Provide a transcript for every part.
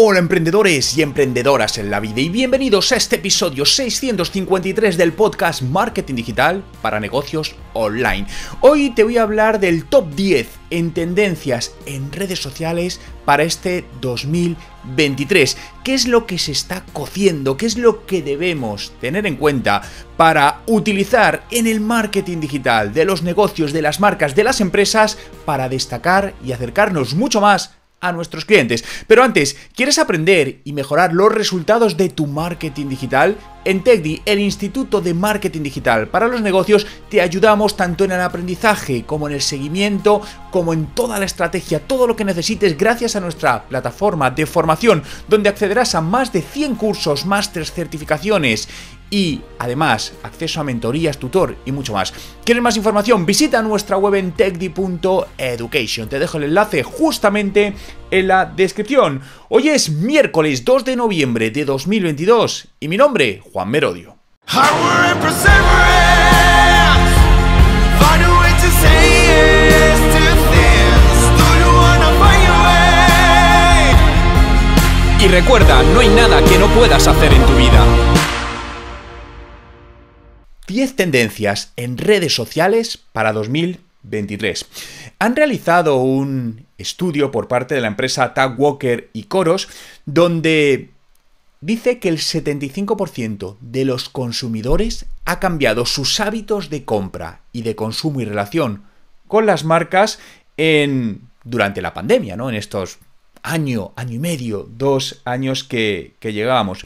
Hola emprendedores y emprendedoras en la vida y bienvenidos a este episodio 653 del podcast Marketing Digital para Negocios Online. Hoy te voy a hablar del top 10 en tendencias en redes sociales para este 2023. ¿Qué es lo que se está cociendo? ¿Qué es lo que debemos tener en cuenta para utilizar en el marketing digital de los negocios, de las marcas, de las empresas para destacar y acercarnos mucho más a nuestros clientes. Pero antes, ¿quieres aprender y mejorar los resultados de tu marketing digital? En Tecdi, el Instituto de Marketing Digital para los Negocios, te ayudamos tanto en el aprendizaje como en el seguimiento, como en toda la estrategia, todo lo que necesites gracias a nuestra plataforma de formación, donde accederás a más de 100 cursos, másteres, certificaciones y además acceso a mentorías, tutor y mucho más. ¿Quieres más información? Visita nuestra web en techdi.education. Te dejo el enlace justamente en la descripción. Hoy es miércoles 2 de noviembre de 2022 y mi nombre, Juan Merodio. Y recuerda, no hay nada que no puedas hacer en tu vida. 10 tendencias en redes sociales para 2023. Han realizado un estudio por parte de la empresa Tag Walker y Coros donde dice que el 75% de los consumidores ha cambiado sus hábitos de compra y de consumo y relación con las marcas en durante la pandemia, ¿no? En estos año, año y medio, dos años que, que llegábamos.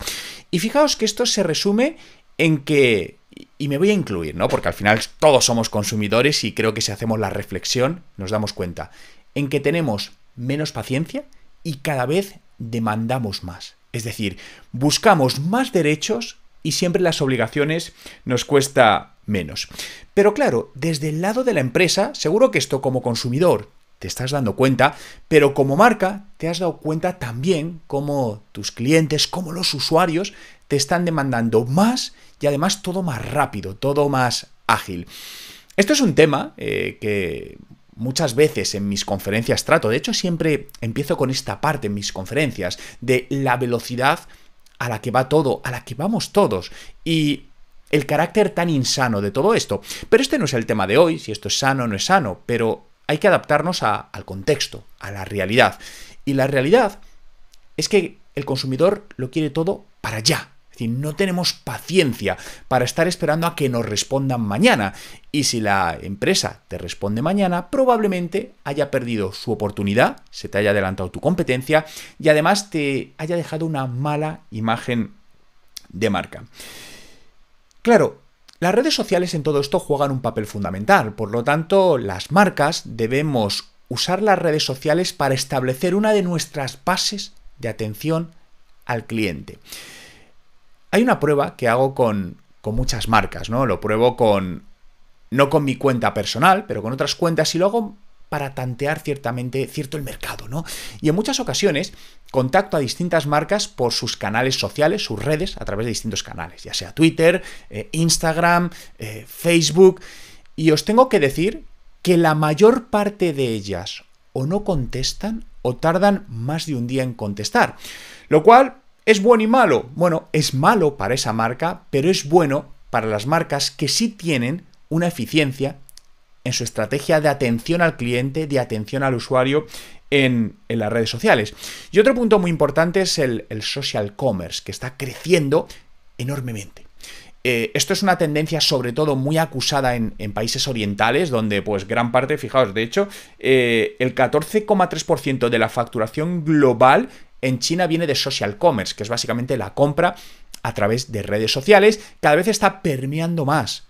Y fijaos que esto se resume en que y me voy a incluir, ¿no? Porque al final todos somos consumidores y creo que si hacemos la reflexión nos damos cuenta en que tenemos menos paciencia y cada vez demandamos más. Es decir, buscamos más derechos y siempre las obligaciones nos cuesta menos. Pero claro, desde el lado de la empresa, seguro que esto como consumidor te estás dando cuenta, pero como marca te has dado cuenta también como tus clientes, como los usuarios, te están demandando más y además todo más rápido, todo más ágil. Esto es un tema eh, que muchas veces en mis conferencias trato, de hecho siempre empiezo con esta parte en mis conferencias, de la velocidad a la que va todo, a la que vamos todos. Y el carácter tan insano de todo esto. Pero este no es el tema de hoy, si esto es sano o no es sano, pero hay que adaptarnos al contexto, a la realidad. Y la realidad es que el consumidor lo quiere todo para ya. Es decir, no tenemos paciencia para estar esperando a que nos respondan mañana. Y si la empresa te responde mañana, probablemente haya perdido su oportunidad, se te haya adelantado tu competencia y además te haya dejado una mala imagen de marca. Claro, las redes sociales en todo esto juegan un papel fundamental, por lo tanto las marcas debemos usar las redes sociales para establecer una de nuestras bases de atención al cliente. Hay una prueba que hago con, muchas marcas, ¿no? Lo pruebo con, no con mi cuenta personal, pero con otras cuentas y lo hago para tantear ciertamente cierto el mercado, ¿no? Y en muchas ocasiones contacto a distintas marcas por sus canales sociales, sus redes, a través de distintos canales, ya sea Twitter, eh, Instagram, eh, Facebook, y os tengo que decir que la mayor parte de ellas o no contestan o tardan más de un día en contestar, lo cual ¿Es bueno y malo? Bueno, es malo para esa marca, pero es bueno para las marcas que sí tienen una eficiencia en su estrategia de atención al cliente, de atención al usuario en, las redes sociales. Y otro punto muy importante es el social commerce, que está creciendo enormemente. Eh, esto es una tendencia sobre todo muy acusada en, países orientales, donde pues gran parte, fijaos, de hecho, eh, el 14,3% de la facturación global en China viene de social commerce, que es básicamente la compra a través de redes sociales, cada vez está permeando más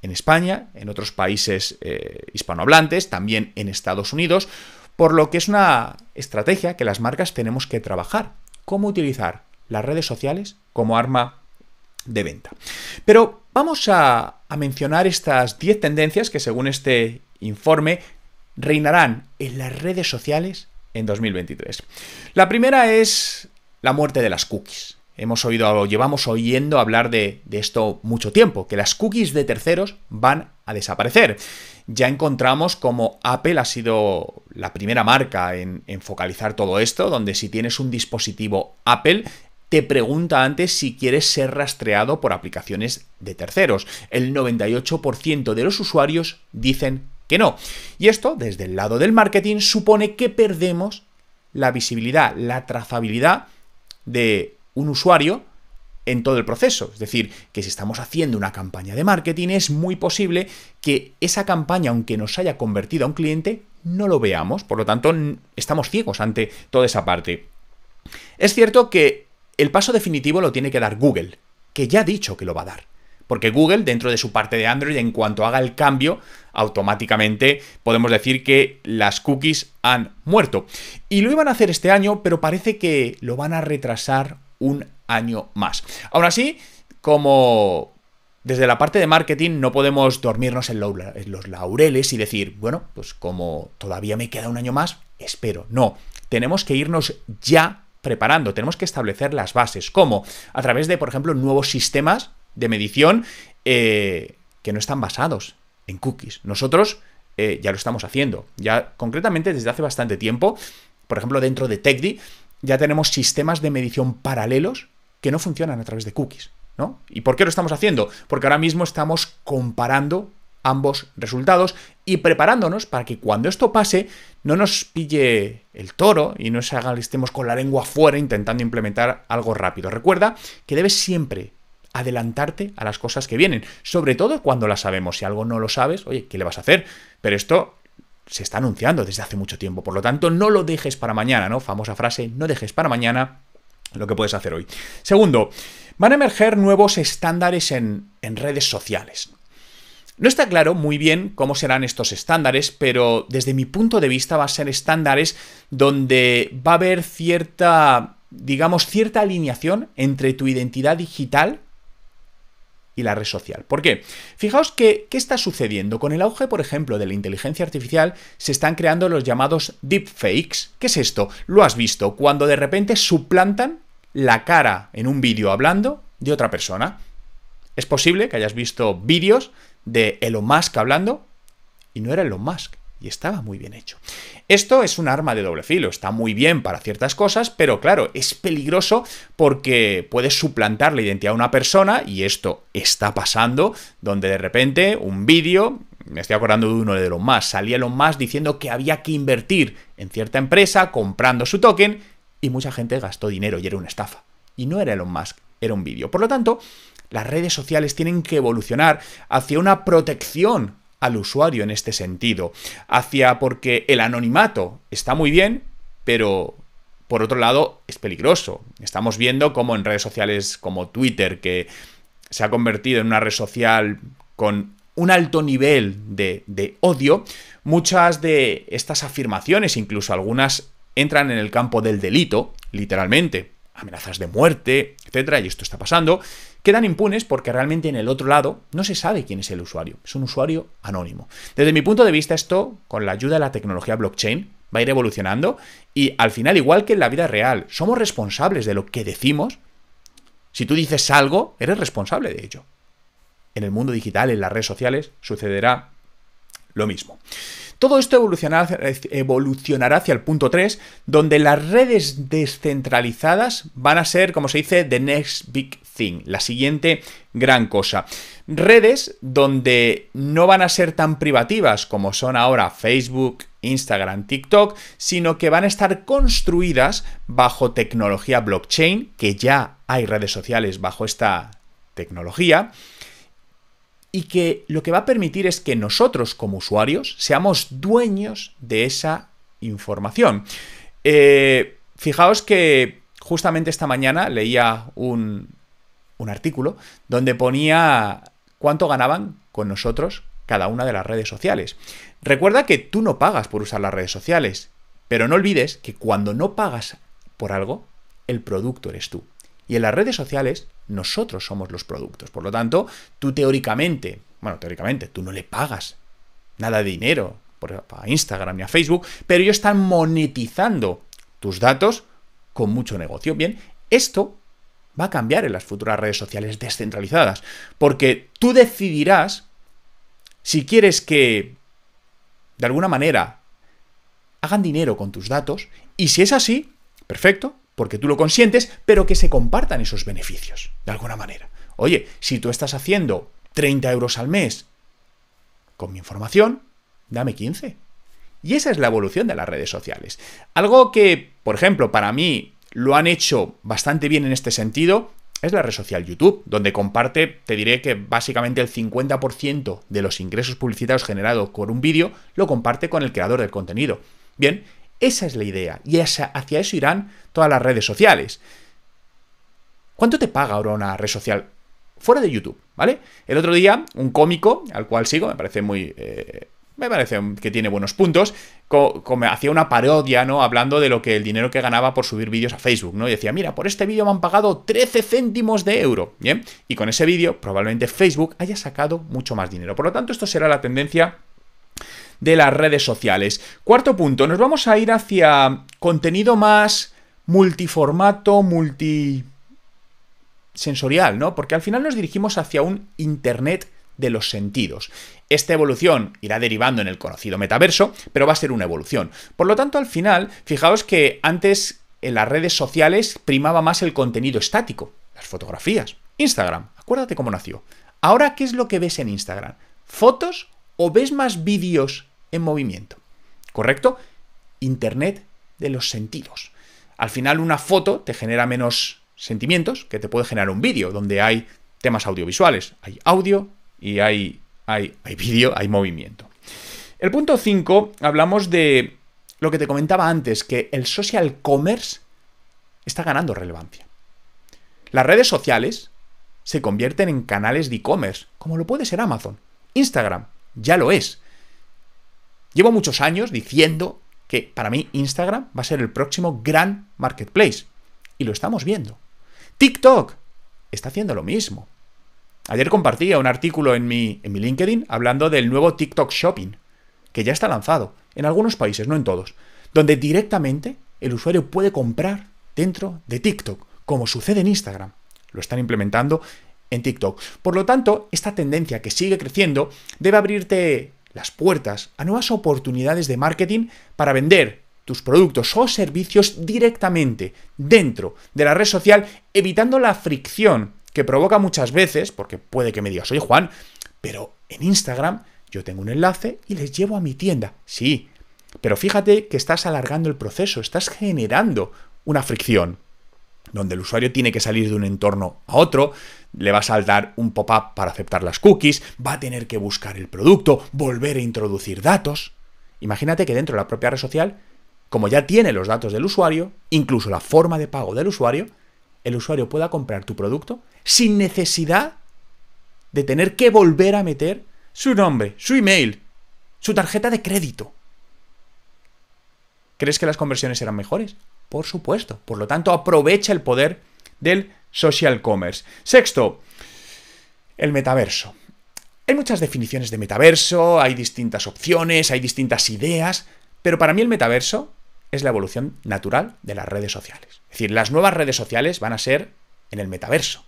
en España, en otros países eh, hispanohablantes, también en Estados Unidos, por lo que es una estrategia que las marcas tenemos que trabajar. ¿Cómo utilizar las redes sociales como arma de venta. Pero vamos a, mencionar estas 10 tendencias que según este informe reinarán en las redes sociales en 2023. La primera es la muerte de las cookies. Hemos oído o llevamos oyendo hablar de, esto mucho tiempo, que las cookies de terceros van a desaparecer. Ya encontramos como Apple ha sido la primera marca en focalizar todo esto, donde si tienes un dispositivo Apple, te pregunta antes si quieres ser rastreado por aplicaciones de terceros. El 98% de los usuarios dicen que no. Y esto, desde el lado del marketing, supone que perdemos la visibilidad, la trazabilidad de un usuario en todo el proceso. Es decir, que si estamos haciendo una campaña de marketing, es muy posible que esa campaña, aunque nos haya convertido a un cliente, no lo veamos. Por lo tanto, estamos ciegos ante toda esa parte. Es cierto que el paso definitivo lo tiene que dar Google, que ya ha dicho que lo va a dar. Porque Google, dentro de su parte de Android, en cuanto haga el cambio, automáticamente podemos decir que las cookies han muerto. Y lo iban a hacer este año, pero parece que lo van a retrasar un año más. Ahora así, como desde la parte de marketing no podemos dormirnos en los laureles y decir, bueno, pues como todavía me queda un año más, espero. No, tenemos que irnos ya preparando. Tenemos que establecer las bases. ¿Cómo? A través de, por ejemplo, nuevos sistemas de medición eh, que no están basados en cookies. Nosotros eh, ya lo estamos haciendo. Ya concretamente desde hace bastante tiempo, por ejemplo, dentro de TechDi, ya tenemos sistemas de medición paralelos que no funcionan a través de cookies. ¿Y por qué lo estamos haciendo? Porque ahora mismo estamos comparando ambos resultados y preparándonos para que cuando esto pase no nos pille el toro y no se haga, estemos con la lengua fuera intentando implementar algo rápido. Recuerda que debes siempre adelantarte a las cosas que vienen, sobre todo cuando las sabemos. Si algo no lo sabes, oye, ¿qué le vas a hacer? Pero esto se está anunciando desde hace mucho tiempo, por lo tanto no lo dejes para mañana, ¿no? Famosa frase, no dejes para mañana lo que puedes hacer hoy. Segundo, van a emerger nuevos estándares en, en redes sociales. No está claro muy bien cómo serán estos estándares, pero desde mi punto de vista va a ser estándares donde va a haber cierta, digamos, cierta alineación entre tu identidad digital y la red social. ¿Por qué? Fijaos que, ¿qué está sucediendo? Con el auge, por ejemplo, de la inteligencia artificial, se están creando los llamados deepfakes. ¿Qué es esto? Lo has visto, cuando de repente suplantan la cara en un vídeo hablando de otra persona. Es posible que hayas visto vídeos de Elon Musk hablando y no era Elon Musk. Y estaba muy bien hecho. Esto es un arma de doble filo, está muy bien para ciertas cosas, pero claro, es peligroso porque puede suplantar la identidad de una persona y esto está pasando, donde de repente un vídeo, me estoy acordando de uno de Elon Musk, salía Elon Musk diciendo que había que invertir en cierta empresa comprando su token y mucha gente gastó dinero y era una estafa. Y no era Elon Musk, era un vídeo. Por lo tanto, las redes sociales tienen que evolucionar hacia una protección al usuario en este sentido, hacia porque el anonimato está muy bien, pero por otro lado es peligroso. Estamos viendo cómo en redes sociales como Twitter, que se ha convertido en una red social con un alto nivel de, odio, muchas de estas afirmaciones, incluso algunas, entran en el campo del delito, literalmente, amenazas de muerte, etcétera, y esto está pasando, quedan impunes porque realmente en el otro lado no se sabe quién es el usuario, es un usuario anónimo. Desde mi punto de vista esto, con la ayuda de la tecnología blockchain, va a ir evolucionando y al final, igual que en la vida real, somos responsables de lo que decimos, si tú dices algo, eres responsable de ello. En el mundo digital, en las redes sociales, sucederá lo mismo. Todo esto evolucionará, hacia el punto 3, donde las redes descentralizadas van a ser, como se dice, the next big thing, la siguiente gran cosa. Redes donde no van a ser tan privativas como son ahora Facebook, Instagram, TikTok, sino que van a estar construidas bajo tecnología blockchain, que ya hay redes sociales bajo esta tecnología y que lo que va a permitir es que nosotros como usuarios seamos dueños de esa información. Eh, fijaos que justamente esta mañana leía un artículo donde ponía cuánto ganaban con nosotros cada una de las redes sociales. Recuerda que tú no pagas por usar las redes sociales, pero no olvides que cuando no pagas por algo, el producto eres tú. Y en las redes sociales nosotros somos los productos. Por lo tanto, tú teóricamente, bueno, teóricamente, tú no le pagas nada de dinero a Instagram ni a Facebook, pero ellos están monetizando tus datos con mucho negocio. Bien, esto va a cambiar en las futuras redes sociales descentralizadas, porque tú decidirás si quieres que, de alguna manera, hagan dinero con tus datos, y si es así, perfecto, porque tú lo consientes, pero que se compartan esos beneficios, de alguna manera. Oye, si tú estás haciendo 30 euros al mes con mi información, dame 15. Y esa es la evolución de las redes sociales. Algo que, por ejemplo, para mí lo han hecho bastante bien en este sentido es la red social YouTube, donde comparte, te diré que básicamente el 50% de los ingresos publicitarios generados con un vídeo lo comparte con el creador del contenido. Bien, esa es la idea y hacia eso irán todas las redes sociales. ¿Cuánto te paga ahora una red social? Fuera de YouTube, ¿vale? El otro día, un cómico, al cual sigo, me parece muy... Eh, me parece que tiene buenos puntos, hacía una parodia, ¿no? Hablando de lo que el dinero que ganaba por subir vídeos a Facebook, ¿no? Y decía, mira, por este vídeo me han pagado 13 céntimos de euro, ¿bien? Y con ese vídeo probablemente Facebook haya sacado mucho más dinero. Por lo tanto, esto será la tendencia de las redes sociales. Cuarto punto, nos vamos a ir hacia contenido más multiformato, multisensorial, ¿no? Porque al final nos dirigimos hacia un Internet de los sentidos. Esta evolución irá derivando en el conocido metaverso, pero va a ser una evolución. Por lo tanto, al final, fijaos que antes en las redes sociales primaba más el contenido estático, las fotografías. Instagram, acuérdate cómo nació. Ahora, ¿qué es lo que ves en Instagram? Fotos o ves más vídeos en movimiento. ¿Correcto? Internet de los sentidos. Al final una foto te genera menos sentimientos que te puede generar un vídeo donde hay temas audiovisuales. Hay audio y hay, hay, hay vídeo, hay movimiento. El punto 5 hablamos de lo que te comentaba antes, que el social commerce está ganando relevancia. Las redes sociales se convierten en canales de e-commerce, como lo puede ser Amazon, Instagram, ya lo es. Llevo muchos años diciendo que para mí Instagram va a ser el próximo gran marketplace. Y lo estamos viendo. TikTok está haciendo lo mismo. Ayer compartía un artículo en mi, en mi LinkedIn hablando del nuevo TikTok Shopping, que ya está lanzado en algunos países, no en todos, donde directamente el usuario puede comprar dentro de TikTok, como sucede en Instagram. Lo están implementando en TikTok. Por lo tanto, esta tendencia que sigue creciendo debe abrirte las puertas a nuevas oportunidades de marketing para vender tus productos o servicios directamente dentro de la red social, evitando la fricción que provoca muchas veces, porque puede que me digas, soy Juan, pero en Instagram yo tengo un enlace y les llevo a mi tienda. Sí, pero fíjate que estás alargando el proceso, estás generando una fricción, donde el usuario tiene que salir de un entorno a otro, le va a saltar un pop-up para aceptar las cookies, va a tener que buscar el producto, volver a introducir datos. Imagínate que dentro de la propia red social, como ya tiene los datos del usuario, incluso la forma de pago del usuario, el usuario pueda comprar tu producto sin necesidad de tener que volver a meter su nombre, su email, su tarjeta de crédito. ¿Crees que las conversiones serán mejores? Por supuesto. Por lo tanto, aprovecha el poder del social commerce. Sexto, el metaverso. Hay muchas definiciones de metaverso, hay distintas opciones, hay distintas ideas, pero para mí el metaverso es la evolución natural de las redes sociales. Es decir, las nuevas redes sociales van a ser en el metaverso.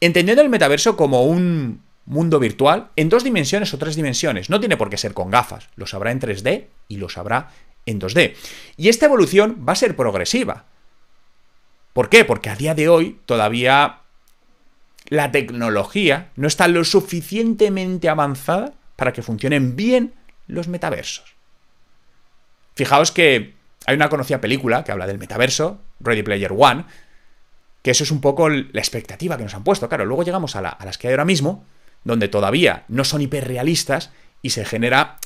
Entendiendo el metaverso como un mundo virtual en dos dimensiones o tres dimensiones. No tiene por qué ser con gafas. Lo sabrá en 3D y lo sabrá en 2D. Y esta evolución va a ser progresiva. ¿Por qué? Porque a día de hoy todavía la tecnología no está lo suficientemente avanzada para que funcionen bien los metaversos. Fijaos que hay una conocida película que habla del metaverso, Ready Player One, que eso es un poco la expectativa que nos han puesto. Claro, luego llegamos a, las que hay ahora mismo, donde todavía no son hiperrealistas y se genera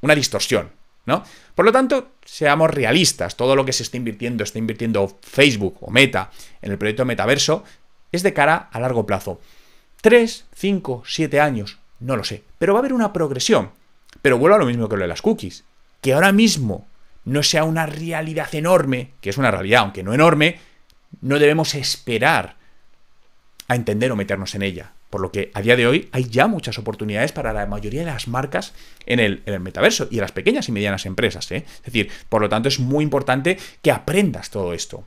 una distorsión. Por lo tanto, seamos realistas, todo lo que se está invirtiendo, está invirtiendo Facebook o Meta en el proyecto Metaverso, es de cara a largo plazo. tres, cinco, siete años, no lo sé, pero va a haber una progresión. Pero vuelvo a lo mismo que lo de las cookies, que ahora mismo no sea una realidad enorme, que es una realidad, aunque no enorme, no debemos esperar a entender o meternos en ella. Por lo que a día de hoy hay ya muchas oportunidades para la mayoría de las marcas en el, metaverso y las pequeñas y medianas empresas. ¿eh? Es decir, por lo tanto es muy importante que aprendas todo esto.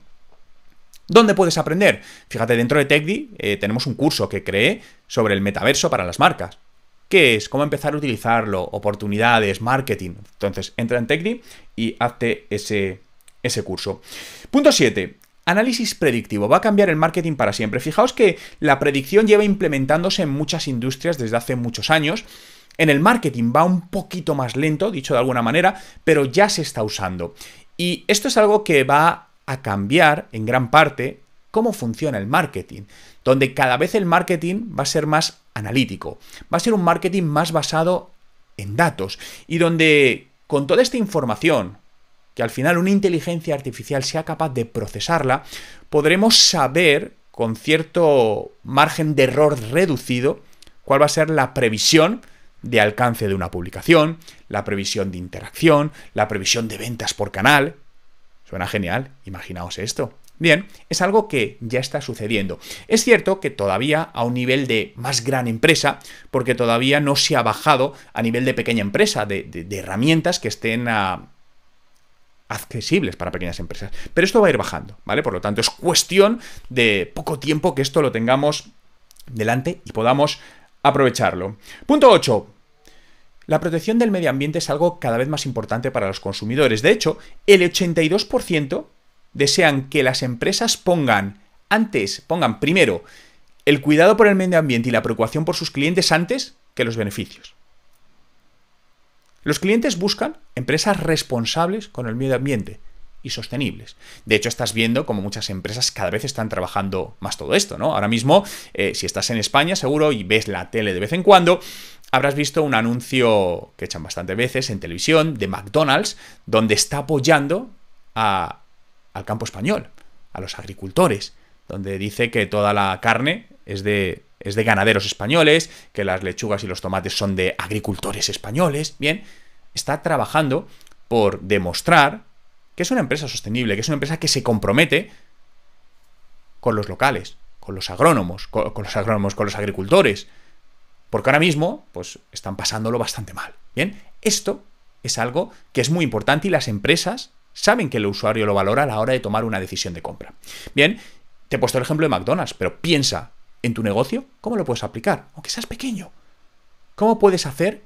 ¿Dónde puedes aprender? Fíjate, dentro de TechDi eh, tenemos un curso que creé sobre el metaverso para las marcas. ¿Qué es? ¿Cómo empezar a utilizarlo? Oportunidades, marketing. Entonces, entra en TechDi y hazte ese, ese curso. Punto 7. Análisis predictivo. Va a cambiar el marketing para siempre. Fijaos que la predicción lleva implementándose en muchas industrias desde hace muchos años. En el marketing va un poquito más lento, dicho de alguna manera, pero ya se está usando. Y esto es algo que va a cambiar en gran parte cómo funciona el marketing, donde cada vez el marketing va a ser más analítico, va a ser un marketing más basado en datos y donde con toda esta información, que al final una inteligencia artificial sea capaz de procesarla, podremos saber con cierto margen de error reducido cuál va a ser la previsión de alcance de una publicación, la previsión de interacción, la previsión de ventas por canal. Suena genial, imaginaos esto. Bien, es algo que ya está sucediendo. Es cierto que todavía a un nivel de más gran empresa, porque todavía no se ha bajado a nivel de pequeña empresa, de, herramientas que estén a, accesibles para pequeñas empresas. Pero esto va a ir bajando, ¿vale? Por lo tanto, es cuestión de poco tiempo que esto lo tengamos delante y podamos aprovecharlo. Punto 8. La protección del medio ambiente es algo cada vez más importante para los consumidores. De hecho, el 82% desean que las empresas pongan antes, pongan primero el cuidado por el medio ambiente y la preocupación por sus clientes antes que los beneficios. Los clientes buscan empresas responsables con el medio ambiente y sostenibles. De hecho, estás viendo como muchas empresas cada vez están trabajando más todo esto, ¿no? Ahora mismo, eh, si estás en España, seguro, y ves la tele de vez en cuando, habrás visto un anuncio que echan bastante veces en televisión de McDonald's, donde está apoyando al campo español, a los agricultores, donde dice que toda la carne es de es de ganaderos españoles, que las lechugas y los tomates son de agricultores españoles, bien, está trabajando por demostrar que es una empresa sostenible, que es una empresa que se compromete con los locales, con los agrónomos, con, los agrónomos, con los agricultores, porque ahora mismo, pues, están pasándolo bastante mal. Bien, esto es algo que es muy importante y las empresas saben que el usuario lo valora a la hora de tomar una decisión de compra. Bien, te he puesto el ejemplo de McDonald's, pero piensa en tu negocio, ¿cómo lo puedes aplicar? Aunque seas pequeño. ¿Cómo puedes hacer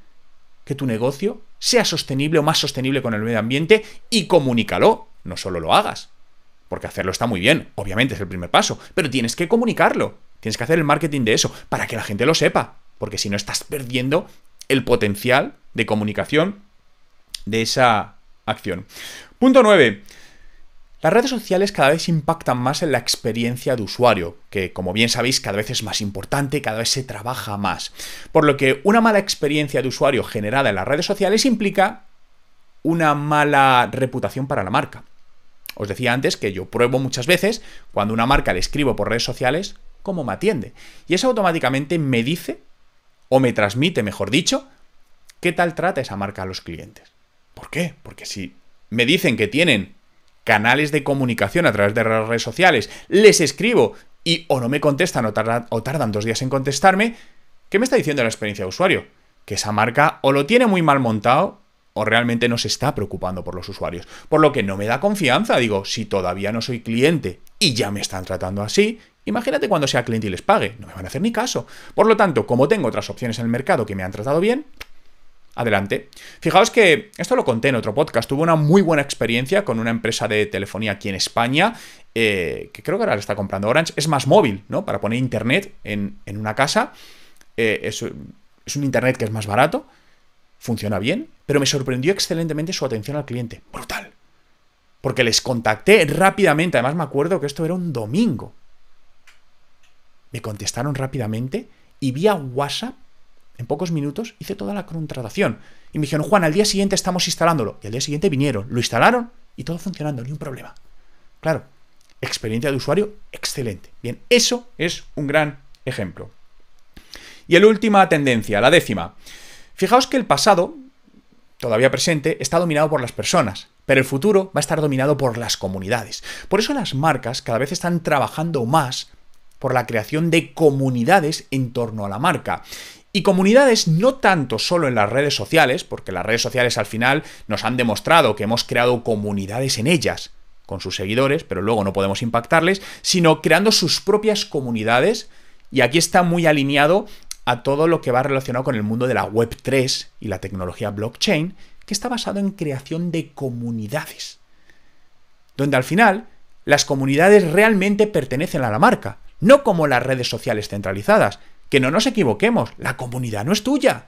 que tu negocio sea sostenible o más sostenible con el medio ambiente y comunícalo? No solo lo hagas, porque hacerlo está muy bien, obviamente es el primer paso, pero tienes que comunicarlo, tienes que hacer el marketing de eso para que la gente lo sepa, porque si no estás perdiendo el potencial de comunicación de esa acción. Punto 9. Las redes sociales cada vez impactan más en la experiencia de usuario, que como bien sabéis cada vez es más importante, cada vez se trabaja más. Por lo que una mala experiencia de usuario generada en las redes sociales implica una mala reputación para la marca. Os decía antes que yo pruebo muchas veces cuando una marca le escribo por redes sociales cómo me atiende. Y eso automáticamente me dice, o me transmite, mejor dicho, qué tal trata esa marca a los clientes. ¿Por qué? Porque si me dicen que tienen canales de comunicación a través de las redes sociales, les escribo y o no me contestan o tardan, o tardan dos días en contestarme, ¿qué me está diciendo la experiencia de usuario? Que esa marca o lo tiene muy mal montado o realmente no se está preocupando por los usuarios. Por lo que no me da confianza, digo, si todavía no soy cliente y ya me están tratando así, imagínate cuando sea cliente y les pague, no me van a hacer ni caso. Por lo tanto, como tengo otras opciones en el mercado que me han tratado bien, adelante. Fijaos que esto lo conté en otro podcast. Tuve una muy buena experiencia con una empresa de telefonía aquí en España, eh, que creo que ahora la está comprando Orange. Es más móvil, ¿no? Para poner internet en, una casa. Eh, es, es un internet que es más barato, funciona bien, pero me sorprendió excelentemente su atención al cliente. Brutal. Porque les contacté rápidamente. Además, me acuerdo que esto era un domingo. Me contestaron rápidamente y vía WhatsApp en pocos minutos hice toda la contratación. Y me dijeron, Juan, al día siguiente estamos instalándolo. Y al día siguiente vinieron, lo instalaron y todo funcionando, ni un problema. Claro, experiencia de usuario excelente. Bien, eso es un gran ejemplo. Y la última tendencia, la décima. Fijaos que el pasado, todavía presente, está dominado por las personas, pero el futuro va a estar dominado por las comunidades. Por eso las marcas cada vez están trabajando más por la creación de comunidades en torno a la marca. Y comunidades no tanto solo en las redes sociales, porque las redes sociales al final nos han demostrado que hemos creado comunidades en ellas con sus seguidores, pero luego no podemos impactarles, sino creando sus propias comunidades. Y aquí está muy alineado a todo lo que va relacionado con el mundo de la Web 3 y la tecnología blockchain, que está basado en creación de comunidades. Donde al final las comunidades realmente pertenecen a la marca, no como las redes sociales centralizadas, que no nos equivoquemos, la comunidad no es tuya.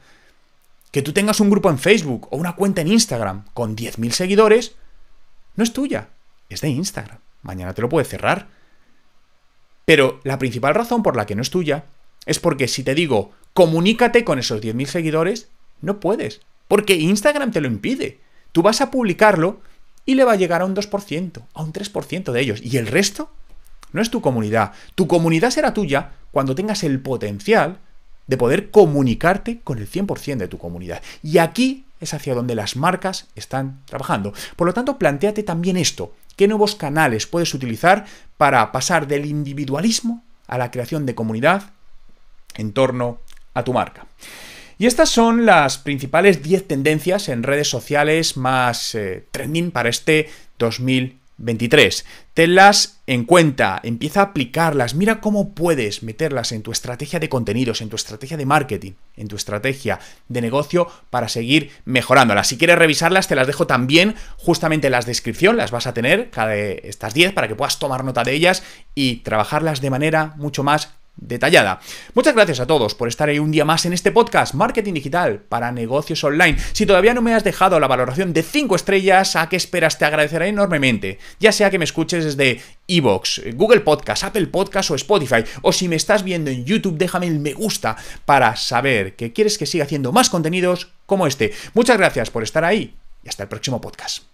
Que tú tengas un grupo en Facebook o una cuenta en Instagram con 10.000 seguidores, no es tuya, es de Instagram. Mañana te lo puede cerrar. Pero la principal razón por la que no es tuya es porque si te digo, comunícate con esos 10.000 seguidores, no puedes. Porque Instagram te lo impide. Tú vas a publicarlo y le va a llegar a un 2%, a un 3% de ellos. Y el resto no es tu comunidad. Tu comunidad será tuya cuando tengas el potencial de poder comunicarte con el 100% de tu comunidad. Y aquí es hacia donde las marcas están trabajando. Por lo tanto, planteate también esto. ¿Qué nuevos canales puedes utilizar para pasar del individualismo a la creación de comunidad en torno a tu marca? Y estas son las principales 10 tendencias en redes sociales más eh, trending para este 2023. Te las en cuenta, empieza a aplicarlas, mira cómo puedes meterlas en tu estrategia de contenidos, en tu estrategia de marketing, en tu estrategia de negocio para seguir mejorándolas. Si quieres revisarlas, te las dejo también justamente en la descripción, las vas a tener cada estas 10 para que puedas tomar nota de ellas y trabajarlas de manera mucho más detallada. Muchas gracias a todos por estar ahí un día más en este podcast Marketing Digital para negocios online. Si todavía no me has dejado la valoración de 5 estrellas, ¿a qué esperas? Te agradeceré enormemente, ya sea que me escuches desde Evox, Google Podcast, Apple Podcast o Spotify, o si me estás viendo en YouTube, déjame el me gusta para saber que quieres que siga haciendo más contenidos como este. Muchas gracias por estar ahí y hasta el próximo podcast.